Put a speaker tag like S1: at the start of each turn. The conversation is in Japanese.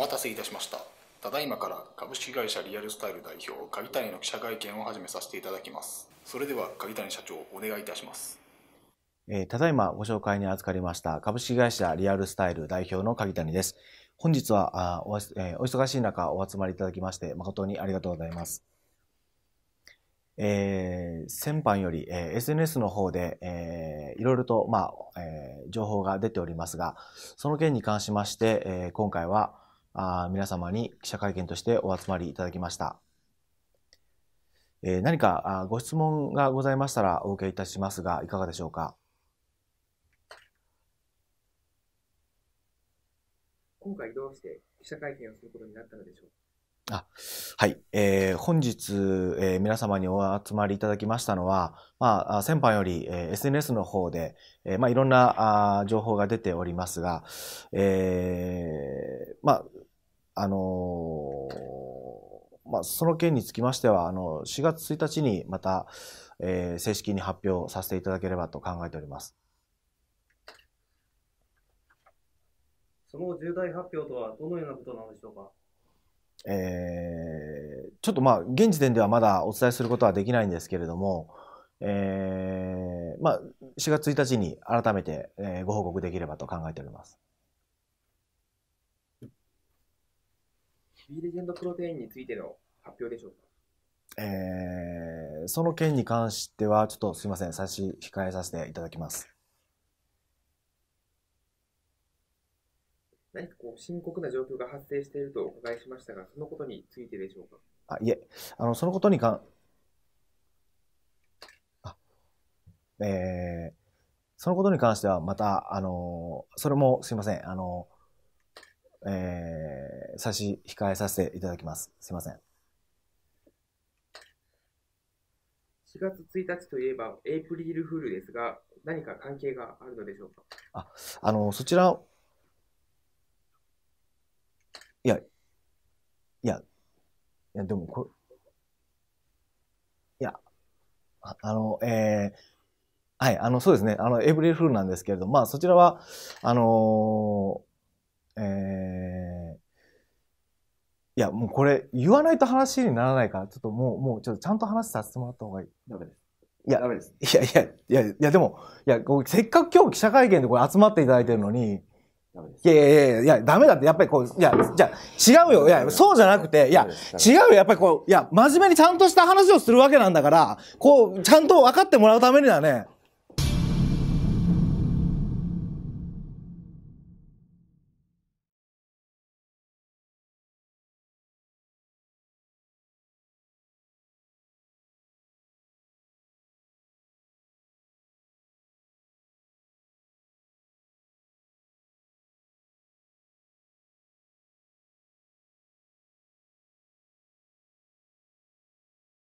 S1: お待たせいたしましたただいまから株式会社リアルスタイル代表鍵谷の記者会見を始めさせていただきますそれでは鍵谷社長お願いいたしますえただいまご紹介に預かりました株式会社リアルスタイル代表の鍵谷です本日はあお,、お忙しい中お集まりいただきまして誠にありがとうございますえー、先般より、えー、SNS の方で、えー、いろいろと、まあえー、情報が出ておりますが、その件に関しまして、えー、今回は、あ皆様に記者会見としてお集まりいただきました。え何かご質問がございましたらお受けいたしますが、いかがでしょうか。
S2: 今回どうして記者会見をすることになったのでしょう
S1: あはい、えー、本日、えー、皆様にお集まりいただきましたのは、まあ、先般より、えー、SNS の方で、えーまあ、いろんなあ情報が出ておりますが、えー、まああのー、まあ、その件につきましてはあの4月1日にまた、えー、正式に発表させていただければと考えております。
S2: その重大発表とはどのようなことなのでしょうか。
S1: えー、ちょっとまあ現時点ではまだお伝えすることはできないんですけれども、えーまあ、4月1日に改めて、えご報告できればと考えております。
S2: B レジェンドプロテインについての発表でしょうか
S1: えー、その件に関しては、ちょっとすみません、差し控えさせていただきます。
S2: 何かこう深刻な状況が発生しているとお伺いしましたが、そのことについてでしょうか。
S1: あいえ、あのそのことにかん、あえー、そのことに関しては、また、あのそれもすいません、あのえー、差し控えさせていただきます。すいません。
S2: 4月1日といえば、エイプリルフールですが、何か関係があるのでしょうか
S1: ああのそちらいや、いや、でもこれ、いや、ああの、えー、はい、あの、そうですね。あの、エブリルフールなんですけれども、まあ、そちらは、あのー、えー、いや、もうこれ、言わないと話にならないから、ちょっともう、もう、ちょっとちゃんと話させてもらった方がいい。ダメです。いや、ダメです。いやいや、いや、いや、でも、いや、せっかく今日記者会見でこれ集まっていただいてるのに、いやいやいやいや、ダメだって、やっぱりこう、いや、じゃ違うよ。いや、そうじゃなくて、いや、違うよ。やっぱりこう、いや、真面目にちゃんとした話をするわけなんだから、こう、ちゃんと分かってもらうためにはね、